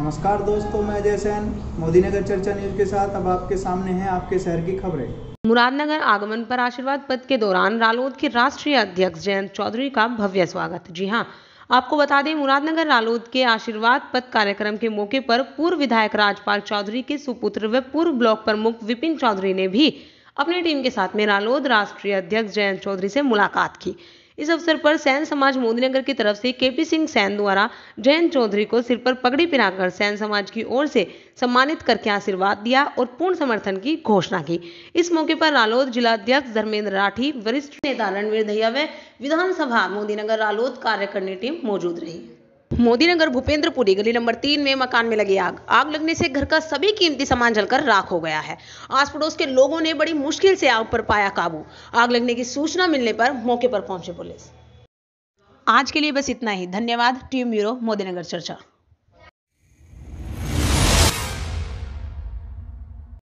नमस्कार दोस्तों मैं सैन मोदी नगर चर्चा न्यूज के साथ अब आपके सामने है आपके शहर की खबरें मुरादनगर आगमन पर आशीर्वाद पद के दौरान रालोद के राष्ट्रीय अध्यक्ष जयंत चौधरी का भव्य स्वागत जी हाँ आपको बता दें मुरादनगर रालोद के आशीर्वाद पद कार्यक्रम के मौके पर पूर्व विधायक राजपाल चौधरी के सुपुत्र व पूर्व ब्लॉक प्रमुख विपिन चौधरी ने भी अपनी टीम के साथ में रालोद राष्ट्रीय अध्यक्ष जयंत चौधरी से मुलाकात की इस अवसर पर सैन समाज मोदीनगर की तरफ से केपी सिंह सैन द्वारा जयंत चौधरी को सिर पर पगड़ी पिराकर सैन समाज की ओर से सम्मानित करके आशीर्वाद दिया और पूर्ण समर्थन की घोषणा की इस मौके पर रालोद जिलाध्यक्ष धर्मेंद्र राठी वरिष्ठ नेता रणवीर दहिया व विधानसभा मोदीनगर रालोद कार्यकारिणी टीम मौजूद रही मोदी नगर भूपेंद्रपुरी गली नंबर तीन में मकान में लगी आग आग लगने से घर का सभी कीमती सामान जलकर राख हो गया है आस पड़ोस के लोगों ने बड़ी मुश्किल से आग पर पाया काबू आग लगने की सूचना मिलने पर मौके पर पहुंचे पुलिस आज के लिए बस इतना ही धन्यवाद टीम ब्यूरो मोदी नगर चर्चा